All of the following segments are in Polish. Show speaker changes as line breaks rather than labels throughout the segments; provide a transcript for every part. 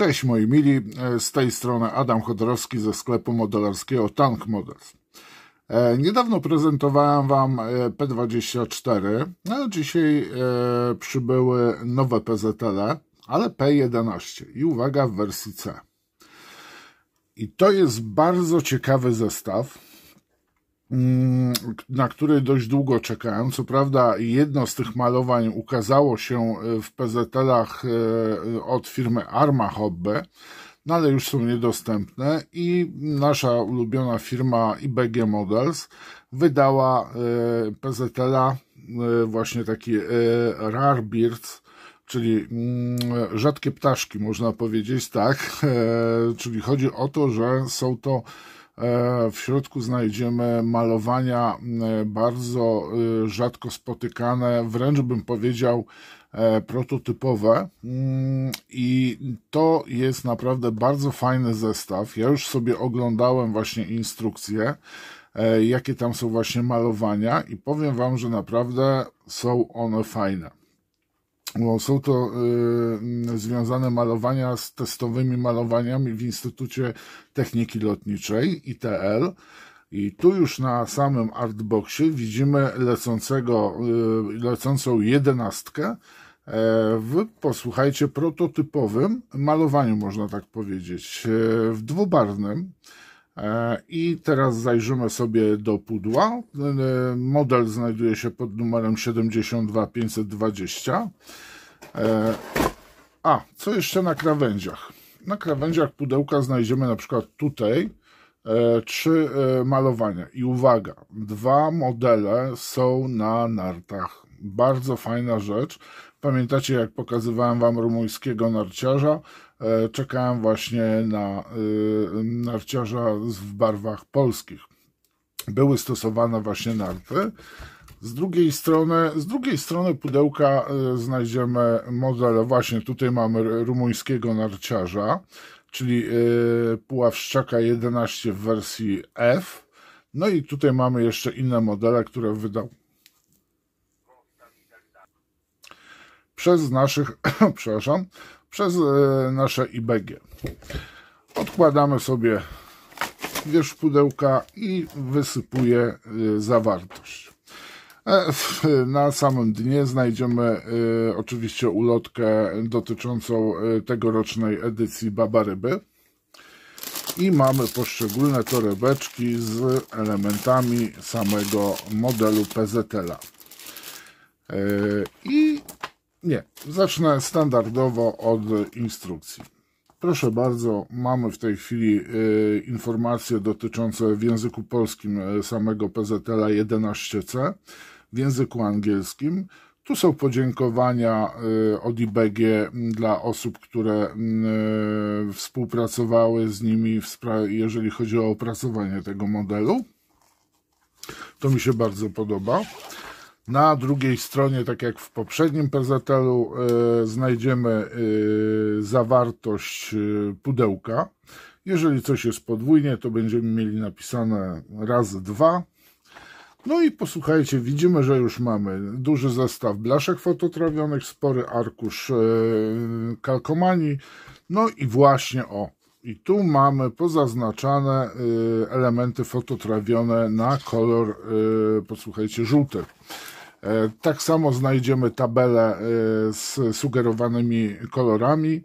Cześć moi mili, e, z tej strony Adam Chodorowski ze sklepu modelarskiego Tank Models. E, niedawno prezentowałem Wam e, P24, no dzisiaj przybyły nowe PZL, ale P11 i uwaga w wersji C. I to jest bardzo ciekawy zestaw, Mm, na który dość długo czekałem. Co prawda, jedno z tych malowań ukazało się e, w PZL-ach e, od firmy Arma Hobby, no ale już są niedostępne i nasza ulubiona firma IBG Models wydała e, PZL-a właśnie taki Rare Birds, czyli mm, rzadkie ptaszki, można powiedzieć, tak. Czyli chodzi o to, że są to E, w środku znajdziemy malowania e, bardzo e, rzadko spotykane, wręcz bym powiedział prototypowe. Mm, I to jest naprawdę bardzo fajny zestaw. Ja już sobie oglądałem właśnie instrukcję jakie tam są właśnie malowania i powiem Wam, że naprawdę są one fajne bo no, są to y, związane malowania z testowymi malowaniami w Instytucie Techniki Lotniczej ITL. I tu już na samym artboxie widzimy lecącego, y, lecącą jedenastkę y, w, posłuchajcie, prototypowym malowaniu, można tak powiedzieć, y, w dwubarwnym. E, I teraz zajrzymy sobie do pudła. E, model znajduje się pod numerem 72520. E, a, co jeszcze na krawędziach? Na krawędziach pudełka znajdziemy na przykład tutaj trzy malowania. I uwaga, dwa modele są na nartach. Bardzo fajna rzecz. Pamiętacie, jak pokazywałem wam rumuńskiego narciarza? E, czekałem właśnie na e, narciarza w barwach polskich. Były stosowane właśnie narty. Z drugiej strony, z drugiej strony pudełka e, znajdziemy model, właśnie tutaj mamy rumuńskiego narciarza, czyli Puławszczaka 11 w wersji F. No i tutaj mamy jeszcze inne modele, które wydał przez naszych, przepraszam, przez e, nasze IBG. Odkładamy sobie wierzch pudełka i wysypuję e, zawartość. E, na samym dnie znajdziemy oczywiście ulotkę dotyczącą tegorocznej edycji Babaryby. I mamy poszczególne torebeczki z elementami samego modelu PZL-a. I nie, zacznę standardowo od instrukcji. Proszę bardzo, mamy w tej chwili y, informacje dotyczące w języku polskim y, samego pzl 11C, w języku angielskim. Tu są podziękowania y, od IBG dla osób, które y, współpracowały z nimi, jeżeli chodzi o opracowanie tego modelu. To mi się bardzo podoba. Na drugiej stronie, tak jak w poprzednim PZL-u, e, znajdziemy e, zawartość e, pudełka. Jeżeli coś jest podwójnie, to będziemy mieli napisane raz dwa. No i posłuchajcie, widzimy, że już mamy duży zestaw blaszek fototrawionych, spory arkusz kalkomanii, no i właśnie o, i tu mamy pozaznaczane y, elementy fototrawione na kolor, y, posłuchajcie, żółty. E, tak samo znajdziemy tabelę y, z sugerowanymi kolorami,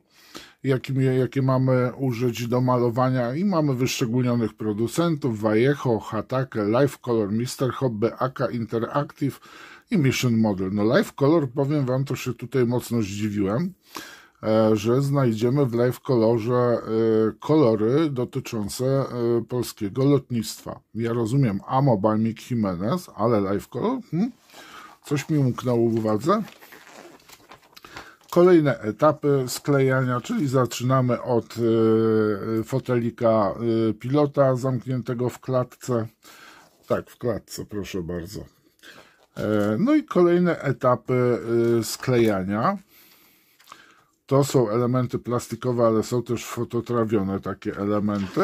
jakimi jakie mamy użyć do malowania i mamy wyszczególnionych producentów Vallejo, Hatake, Life Color, Mister Hobby, Aka Interactive i Mission Model. No Life Color, powiem Wam, to się tutaj mocno zdziwiłem E, że znajdziemy w live kolorze e, kolory dotyczące e, polskiego lotnictwa. Ja rozumiem Amo Balmik Jimenez, ale live color? Hmm? Coś mi umknęło w uwadze. Kolejne etapy sklejania, czyli zaczynamy od fotelika pilota zamkniętego w klatce. Tak, w klatce, proszę bardzo. No i kolejne etapy sklejania. To są elementy plastikowe, ale są też fototrawione takie elementy.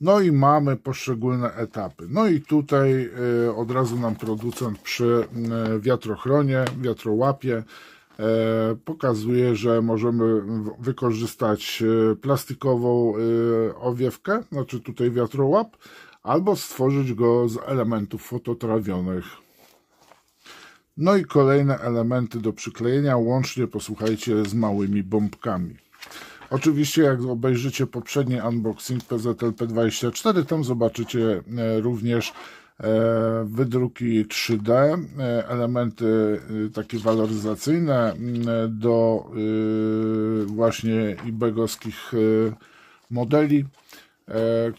No i mamy poszczególne etapy. No i tutaj e, od razu nam producent przy e, wiatrochronie, wiatrołapie e, pokazuje, że możemy wykorzystać plastikową owiewkę, znaczy tutaj wiatrołap, albo stworzyć go z elementów fototrawionych. No i kolejne elementy do przyklejenia, łącznie posłuchajcie z małymi bombkami. Oczywiście jak obejrzycie poprzedni unboxing p 24 tam zobaczycie e, również e, wydruki 3D, e, elementy takie waloryzacyjne do właśnie IBEGowskich modeli,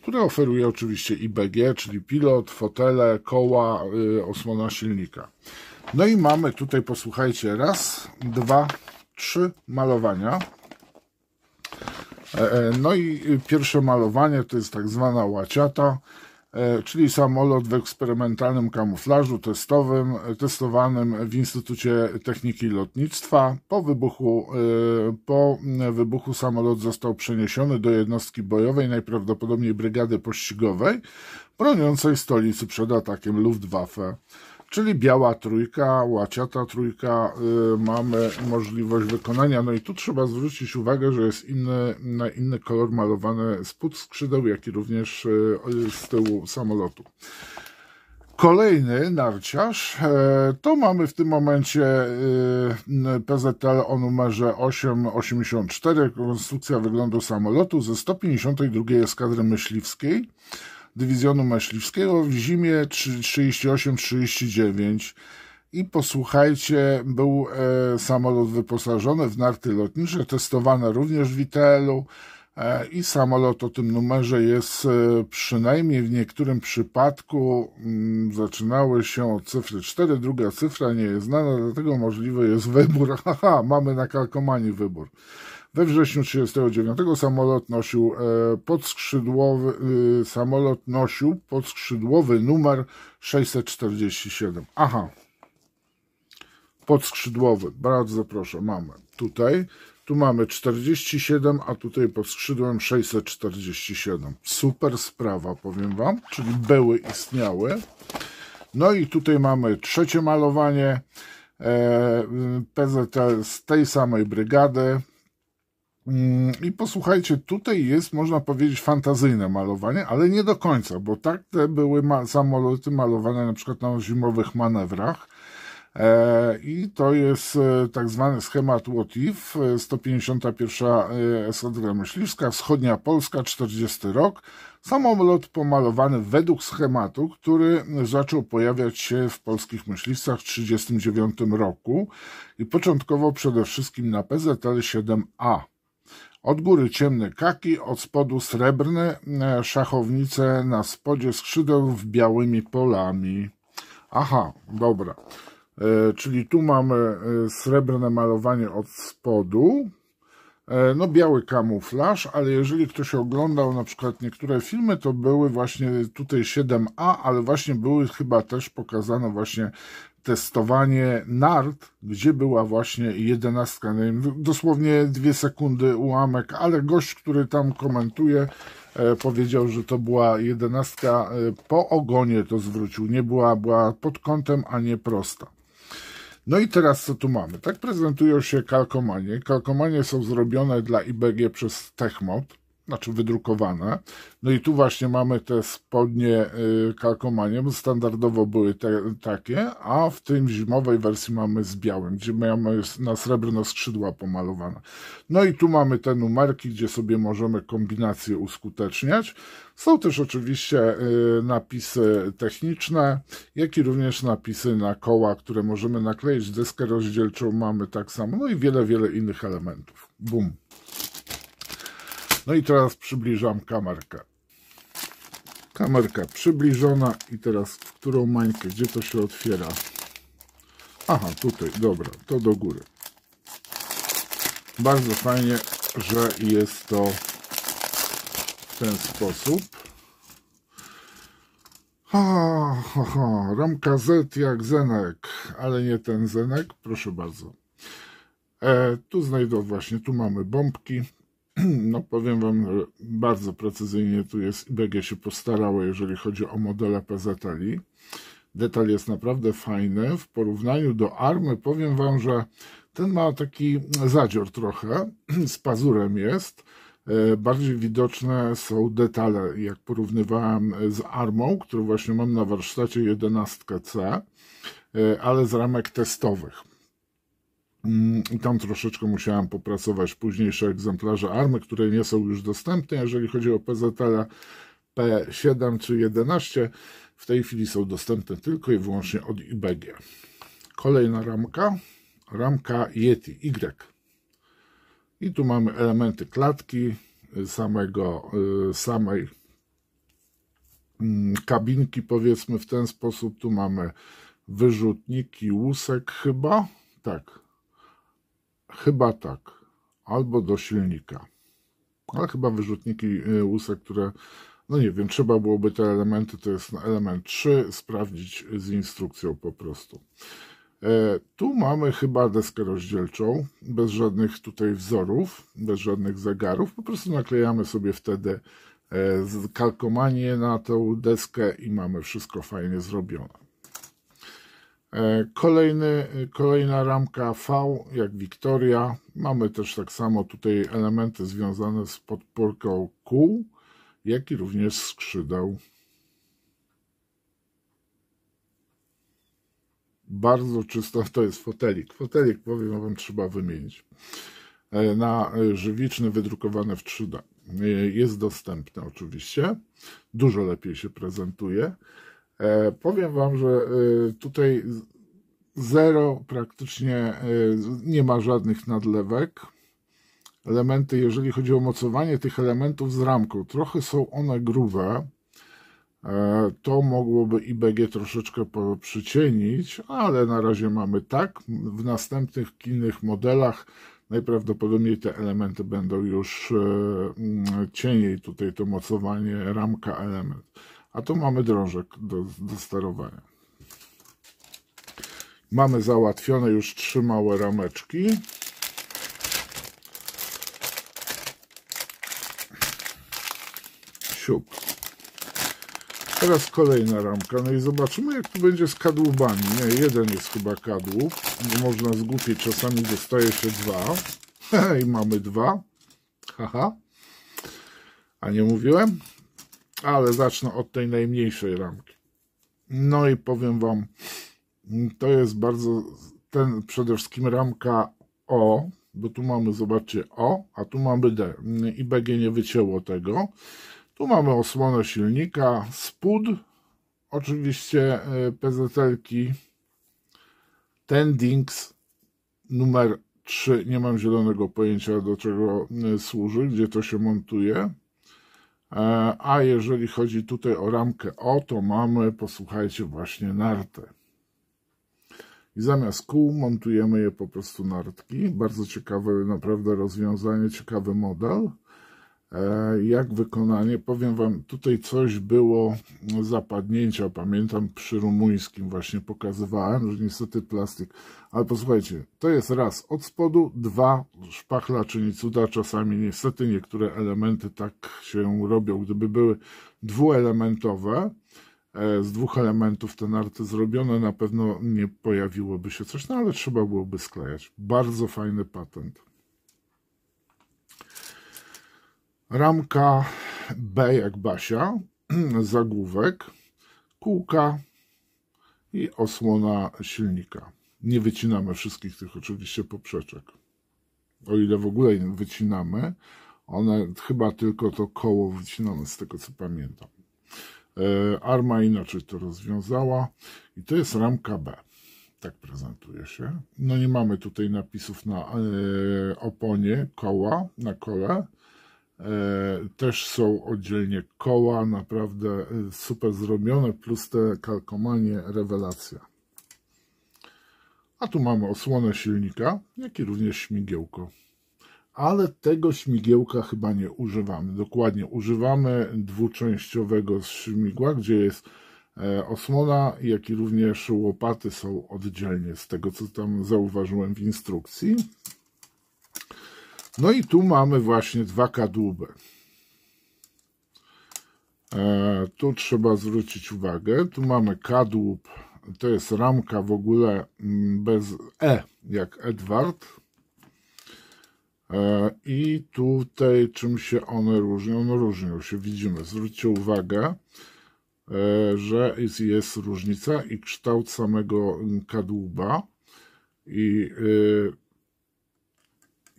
które oferuje oczywiście IBG, czyli pilot, fotele, koła, osłona silnika. No i mamy tutaj, posłuchajcie, raz, dwa, trzy malowania. E, e, no i pierwsze malowanie to jest tak zwana łaciata, e, czyli samolot w eksperymentalnym kamuflażu testowym, testowanym w Instytucie Techniki Lotnictwa. Po wybuchu, po wybuchu samolot został przeniesiony do jednostki bojowej, najprawdopodobniej brygady pościgowej, broniącej stolicy przed atakiem Luftwaffe czyli biała trójka, łaciata trójka, y, mamy możliwość wykonania. No i tu trzeba zwrócić uwagę, że jest inny, na inny kolor malowany spód skrzydeł, jak i również y, z tyłu samolotu. Kolejny narciarz e, to mamy w tym momencie y, PZL o numerze 884, konstrukcja wyglądu samolotu ze 152 eskadry myśliwskiej. Dywizjonu Myśliwskiego w zimie 38-39 i posłuchajcie, był e, samolot wyposażony w narty lotnicze, testowane również w ITL-u e, i samolot o tym numerze jest e, przynajmniej w niektórym przypadku m, mm, zaczynały się od cyfry 4, druga cyfra nie jest znana, dlatego możliwy jest wybór. Aha, mamy na kalkomanii wybór. We wrześniu 1939 samolot nosił e, podskrzydłowy, y, samolot nosił podskrzydłowy numer 647. Aha, podskrzydłowy, bardzo proszę, mamy tutaj. Tu mamy 47, a tutaj pod skrzydłem 647. Super sprawa, powiem Wam, czyli były, istniały. No i tutaj mamy trzecie malowanie. E, y, PZT z tej samej brygady. Mm, I posłuchajcie, tutaj jest, można powiedzieć, fantazyjne malowanie, ale nie do końca, bo tak te były ma samoloty malowane na przykład na zimowych manewrach. E, I to jest e, tak zwany schemat Łotif, 151 Eskadra Myśliwska, Wschodnia Polska, 40 rok. Samolot pomalowany według schematu, który zaczął pojawiać się w polskich myśliwcach w 1939 roku i początkowo przede wszystkim na PZL 7A. Od góry ciemne kaki, od spodu srebrne e, szachownice na spodzie skrzydeł w białymi polami. Aha, dobra. E, czyli tu mamy e, srebrne malowanie od spodu. E, no biały kamuflaż, ale jeżeli ktoś oglądał na przykład niektóre filmy, to były właśnie tutaj 7A, ale właśnie były chyba też pokazane właśnie testowanie nart, gdzie była właśnie jedenastka, no dosłownie dwie sekundy ułamek, ale gość, który tam komentuje, e, powiedział, że to była jedenastka e, po ogonie to zwrócił, nie była, była pod kątem, a nie prosta. No i teraz co tu mamy? Tak prezentują się kalkomanie. Kalkomanie są zrobione dla IBG przez Techmod znaczy wydrukowane. No i tu właśnie mamy te spodnie y, kalkomaniem, standardowo były te, takie, a w tym zimowej wersji mamy z białym, gdzie mamy na srebrno skrzydła pomalowane. No i tu mamy te numerki, gdzie sobie możemy kombinacje uskuteczniać. Są też oczywiście y, napisy techniczne, jak i również napisy na koła, które możemy nakleić. Deskę rozdzielczą mamy tak samo, no i wiele, wiele innych elementów. Bum. No i teraz przybliżam kamerkę. Kamerka przybliżona i teraz w którą mańkę, gdzie to się otwiera? Aha, tutaj, dobra, to do góry. Bardzo fajnie, że jest to w ten sposób. Ha, ha, ha, ramka Z jak Zenek, ale nie ten Zenek, proszę bardzo. E, tu znajdą właśnie, tu mamy bombki, no powiem Wam, bardzo precyzyjnie tu jest IBG się postarało, jeżeli chodzi o modele pzl Detal jest naprawdę fajny. W porównaniu do Army powiem Wam, że ten ma taki zadzior trochę, z pazurem jest. E, bardziej widoczne są detale, jak porównywałem z Armą, którą właśnie mam na warsztacie 11C, e, ale z ramek testowych. Mm, I tam troszeczkę musiałem popracować późniejsze egzemplarze army, które nie są już dostępne. Jeżeli chodzi o PZL P7 czy 11, w tej chwili są dostępne tylko i wyłącznie od IBG. Kolejna ramka, ramka Yeti Y. I tu mamy elementy klatki, y, samego, y, samej mm, kabinki, powiedzmy w ten sposób. Tu mamy wyrzutniki łusek chyba, tak, Chyba tak. Albo do silnika. Ale chyba wyrzutniki y, łusek, które, no nie wiem, trzeba byłoby te elementy, to jest element 3, sprawdzić z instrukcją po prostu. E, tu mamy chyba deskę rozdzielczą, bez żadnych tutaj wzorów, bez żadnych zegarów. Po prostu naklejamy sobie wtedy e, kalkomanię na tą deskę i mamy wszystko fajnie zrobione. E, kolejny, kolejna ramka V, jak Wiktoria. Mamy też tak samo tutaj elementy związane z podpórką kół, jak i również skrzydeł. Bardzo czysto to jest fotelik. Fotelik, powiem Wam, trzeba wymienić. E, na żywiczny, wydrukowany w 3D. E, jest dostępny oczywiście. Dużo lepiej się prezentuje. E, powiem Wam, że e, tutaj zero praktycznie e, nie ma żadnych nadlewek. Elementy, jeżeli chodzi o mocowanie tych elementów z ramką, trochę są one grube. To mogłoby IBG troszeczkę przycienić, ale na razie mamy tak. W następnych innych modelach najprawdopodobniej te elementy będą już cieniej. Tutaj to mocowanie ramka element. A tu mamy drążek do, do sterowania. Mamy załatwione już trzy małe rameczki. Siup. Teraz kolejna ramka. No i zobaczymy, jak tu będzie z kadłubami. Nie, jeden jest chyba kadłub, bo można zgubić. Czasami dostaje się dwa. I mamy dwa. Haha. A nie mówiłem? ale zacznę od tej najmniejszej ramki. No i powiem Wam, to jest bardzo, ten przede wszystkim ramka O, bo tu mamy, zobaczcie, O, a tu mamy D. I BG nie wycięło tego. Tu mamy osłonę silnika, spód, oczywiście e, PZL-ki, Tendings numer 3, nie mam zielonego pojęcia do czego e, służy, gdzie to się montuje. E, a jeżeli chodzi tutaj o ramkę O, to mamy, posłuchajcie, właśnie nartę. I zamiast kół montujemy je po prostu nartki. Bardzo ciekawe naprawdę rozwiązanie, ciekawy model. E, jak wykonanie. Powiem Wam, tutaj coś było zapadnięcia. Pamiętam przy rumuńskim właśnie pokazywałem, że niestety plastik. Ale posłuchajcie, to jest raz od spodu, dwa szpachla, czyni cuda. Czasami niestety niektóre elementy tak się robią. Gdyby były dwuelementowe, e, z dwóch elementów te narty zrobione, na pewno nie pojawiłoby się coś, no ale trzeba byłoby sklejać. Bardzo fajny patent. ramka B jak Basia, zagłówek, kółka i osłona silnika. Nie wycinamy wszystkich tych oczywiście poprzeczek. O ile w ogóle wycinamy, one chyba tylko to koło wycinamy, z tego co pamiętam. E, Arma inaczej to rozwiązała i to jest ramka B. Tak prezentuje się. No nie mamy tutaj napisów na e, oponie koła, na kole, E, też są oddzielnie koła, naprawdę e, super zrobione, plus te kalkomanie, rewelacja. A tu mamy osłonę silnika, jak i również śmigiełko. Ale tego śmigiełka chyba nie używamy. Dokładnie, używamy dwuczęściowego śmigła, gdzie jest e, osłona, jak i również łopaty są oddzielnie, z tego co tam zauważyłem w instrukcji. No i tu mamy właśnie dwa kadłuby. E, tu trzeba zwrócić uwagę, tu mamy kadłub, to jest ramka w ogóle mm, bez E, jak Edward. E, I tutaj czym się one różnią? No różnią się, widzimy. Zwróćcie uwagę, e, że jest, jest różnica i kształt samego kadłuba. I y,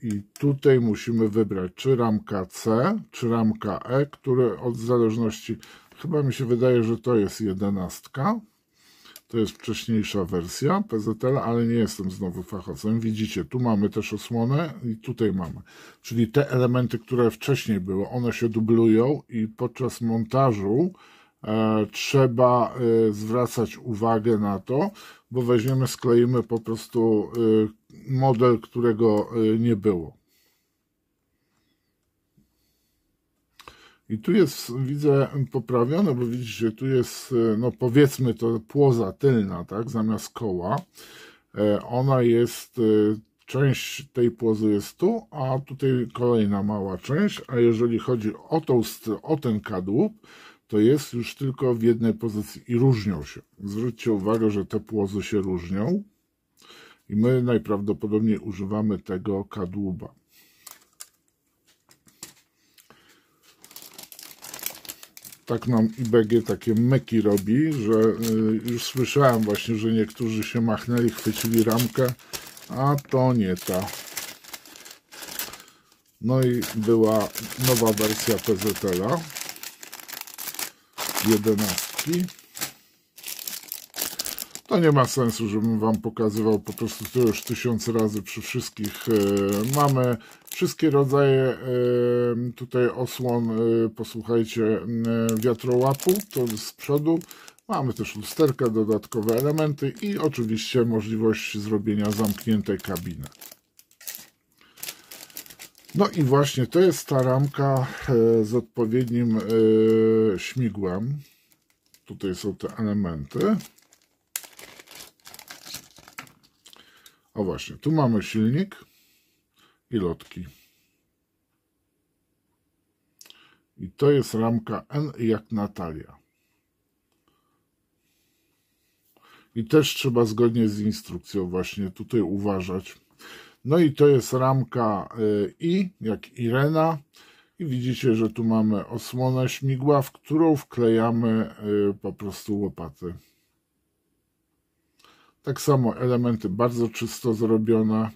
i tutaj musimy wybrać, czy ramka C, czy ramka E, które od zależności, chyba mi się wydaje, że to jest jedenastka. To jest wcześniejsza wersja PZL, ale nie jestem znowu fachowcem. Widzicie, tu mamy też osłonę i tutaj mamy. Czyli te elementy, które wcześniej były, one się dublują i podczas montażu e, trzeba e, zwracać uwagę na to, bo weźmiemy, skleimy po prostu e, model, którego e, nie było. I tu jest, widzę, poprawione, bo widzicie, tu jest, e, no powiedzmy to płoza tylna, tak, zamiast koła. E, ona jest, część tej płozy jest tu, a tutaj kolejna mała część, a jeżeli chodzi o, tą, o ten kadłub, to jest już tylko w jednej pozycji i różnią się. Zwróćcie uwagę, że te płozy się różnią. I my najprawdopodobniej używamy tego kadłuba. tak nam IBG takie myki robi, że y, już słyszałem właśnie, że niektórzy się machnęli, chwycili ramkę, a to nie ta. No i była nowa wersja PZL-a 11. To nie ma sensu, żebym Wam pokazywał po prostu to już tysiąc razy przy wszystkich. E, mamy wszystkie rodzaje e, tutaj osłon, e, posłuchajcie, wiatrołapu, to z przodu. Mamy też lusterkę, dodatkowe elementy i oczywiście możliwość zrobienia zamkniętej kabiny. No i właśnie to jest ta ramka z odpowiednim śmigłem. Tutaj są te elementy. O właśnie, tu mamy silnik i lotki. I to jest ramka N jak Natalia. I też trzeba zgodnie z instrukcją właśnie tutaj uważać. No i to jest ramka y, I jak Irena. I widzicie, że tu mamy osłonę śmigła, w którą wklejamy y, po prostu łopaty. Tak samo elementy bardzo czysto zrobione.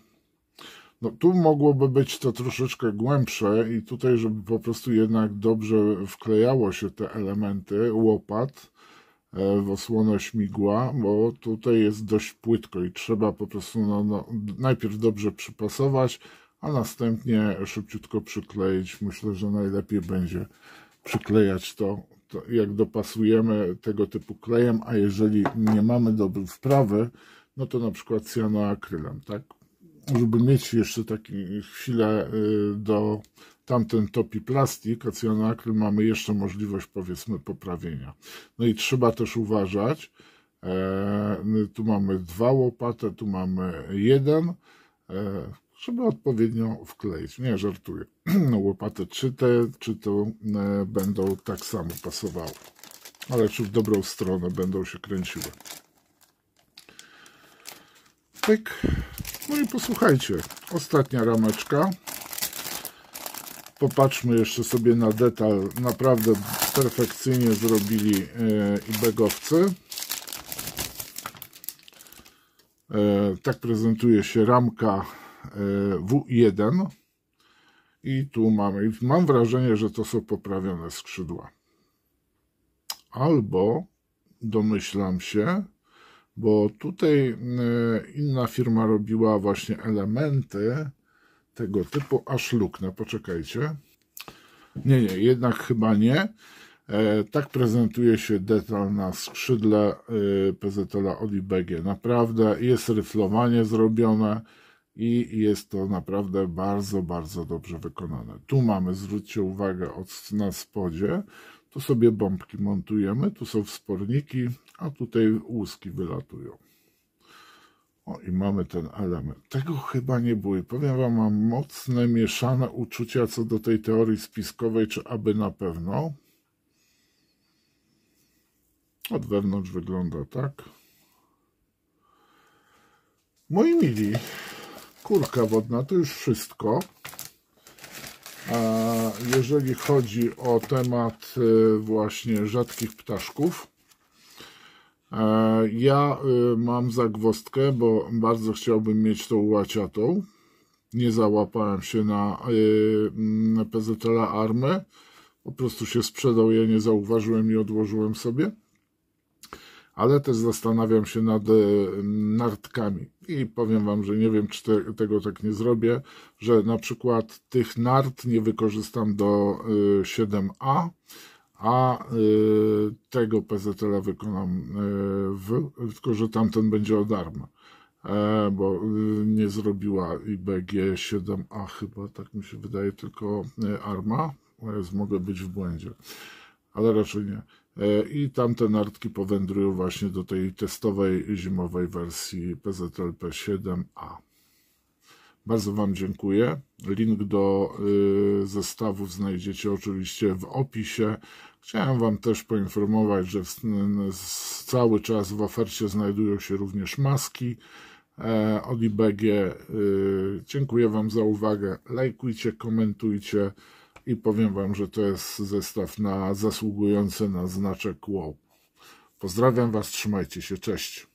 No tu mogłoby być to troszeczkę głębsze i tutaj, żeby po prostu jednak dobrze wklejało się te elementy łopat e, w osłonę śmigła, bo tutaj jest dość płytko i trzeba po prostu no, no, najpierw dobrze przypasować, a następnie szybciutko przykleić. Myślę, że najlepiej będzie przyklejać to to jak dopasujemy tego typu klejem, a jeżeli nie mamy dobrych wprawy, no to na przykład cyanoakrylem, tak? Żeby mieć jeszcze taki chwilę y, do tamten topi plastik, a cyanoakryl mamy jeszcze możliwość powiedzmy poprawienia. No i trzeba też uważać, e, tu mamy dwa łopaty, tu mamy jeden, e, trzeba odpowiednio wkleić. Nie, żartuję. No, Łopatę czy te, czy to e, będą tak samo pasowały. Ale czy w dobrą stronę będą się kręciły. Tak. No i posłuchajcie. Ostatnia rameczka. Popatrzmy jeszcze sobie na detal. Naprawdę perfekcyjnie zrobili e, i begowcy. E, tak prezentuje się ramka w1 i tu mamy, mam wrażenie, że to są poprawione skrzydła. Albo domyślam się, bo tutaj e, inna firma robiła właśnie elementy tego typu, aż luknę, poczekajcie. Nie, nie, jednak chyba nie. E, tak prezentuje się detal na skrzydle y, e, PZL-a od IBG. Naprawdę jest ryflowanie zrobione, i jest to naprawdę bardzo, bardzo dobrze wykonane. Tu mamy, zwróćcie uwagę, od, na spodzie, tu sobie bombki montujemy, tu są wsporniki, a tutaj łuski wylatują. O, i mamy ten element. Tego chyba nie było. I powiem Wam, mam mocne, mieszane uczucia co do tej teorii spiskowej, czy aby na pewno. Od wewnątrz wygląda tak. Moi mili, kurka wodna, to już wszystko. A jeżeli chodzi o temat y, właśnie rzadkich ptaszków, e, ja y, mam zagwostkę, bo bardzo chciałbym mieć tą łaciatą. Nie załapałem się na y, PZL-a Armę. Po prostu się sprzedał, ja nie zauważyłem i odłożyłem sobie. Ale też zastanawiam się nad nartkami i powiem Wam, że nie wiem, czy te, tego tak nie zrobię, że na przykład tych nart nie wykorzystam do 7a, y, a y, tego PZL-a wykonam, y, w, tylko że tamten będzie o darmo. E, bo nie zrobiła IBG 7A chyba, tak mi się wydaje, tylko Arma, mogę być w błędzie ale raczej nie. E, I tamte nartki powędrują właśnie do tej testowej zimowej wersji PZLP 7A. Bardzo Wam dziękuję. Link do y, zestawów znajdziecie oczywiście w opisie. Chciałem Wam też poinformować, że cały czas w ofercie znajdują się również maski e, od IBG. Y, dziękuję Wam za uwagę. Lajkujcie, komentujcie i powiem Wam, że to jest zestaw na zasługujący na znaczek wow. Pozdrawiam Was, trzymajcie się, cześć.